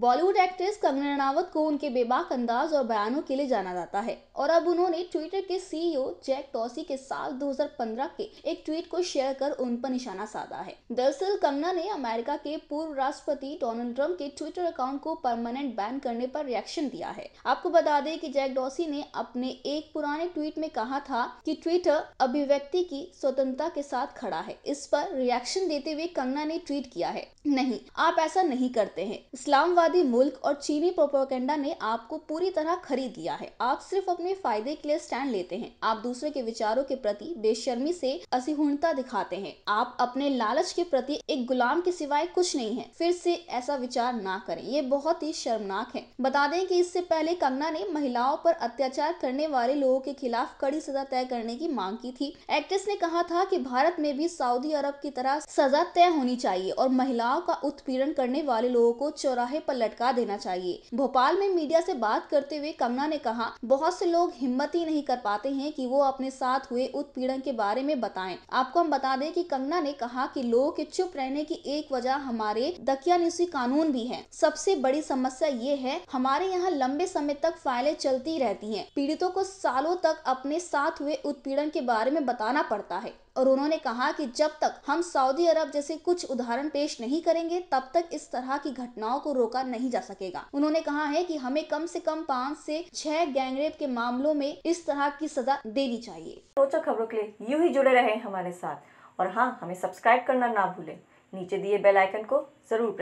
Bollywood actress Kangana Ranaut को उनके बेबाक अंदाज और बयानों के लिए जाना जाता है और अब उन्होंने ट्विटर के सीईओ e जैक टॉसी के साल 2015 के एक ट्वीट को शेयर कर उन पर निशाना साधा है दरअसल कंगना ने अमेरिका के पूर्व राष्ट्रपति डोनाल्ड ट्रंप के ट्विटर अकाउंट को परमानेंट बैन करने पर रिएक्शन दिया है आपको बता दें की जैक डॉसी ने अपने एक पुराने ट्वीट में कहा था की ट्विटर अभिव्यक्ति की स्वतंत्रता के साथ खड़ा है इस पर रिएक्शन देते हुए कंगना ने ट्वीट किया है नहीं आप ऐसा नहीं करते हैं इस्लामवाद फैसिबादी मुल्क और चीनी प्रोपोकेंडा ने आपको पूरी तरह खरीद लिया है आप सिर्फ अपने फायदे के लिए स्टैंड लेते हैं आप दूसरे के विचारों के प्रति बेशर्मी से असिहूर्णता दिखाते हैं आप अपने लालच के प्रति एक गुलाम के सिवाय कुछ नहीं है फिर से ऐसा विचार ना करें ये बहुत ही शर्मनाक है बता दें कि इससे पहले कंगना ने महिलाओं पर अत्याचार करने वाले लोगों के खिलाफ कड़ी सजा तय करने की मांग की थी एक्ट्रेस ने कहा था कि भारत में भी सऊदी अरब की तरह सजा तय होनी चाहिए और महिलाओं का उत्पीड़न करने वाले लोगों को चौराहे पर लटका देना चाहिए भोपाल में मीडिया से बात करते हुए कमना ने कहा बहुत से लोग हिम्मत ही नहीं कर पाते हैं कि वो अपने साथ हुए उत्पीड़न के बारे में बताएं आपको हम बता दें कि कंगना ने कहा कि लोगों के चुप रहने की एक वजह हमारे दकियानुसी कानून भी है सबसे बड़ी समस्या ये है हमारे यहाँ लंबे समय तक फाइलें चलती रहती हैं पीड़ितों को सालों तक अपने साथ हुए उत्पीड़न के बारे में बताना पड़ता है और उन्होंने कहा कि जब तक हम सऊदी अरब जैसे कुछ उदाहरण पेश नहीं करेंगे तब तक इस तरह की घटनाओं को रोका नहीं जा सकेगा उन्होंने कहा है कि हमें कम से कम पाँच से छह गैंगरेप के मामलों में इस तरह की सजा देनी चाहिए रोचक खबरों के लिए यू ही जुड़े रहे हमारे साथ और हाँ हमें सब्सक्राइब करना ना भूले नीचे दिए बेलाइकन को जरूर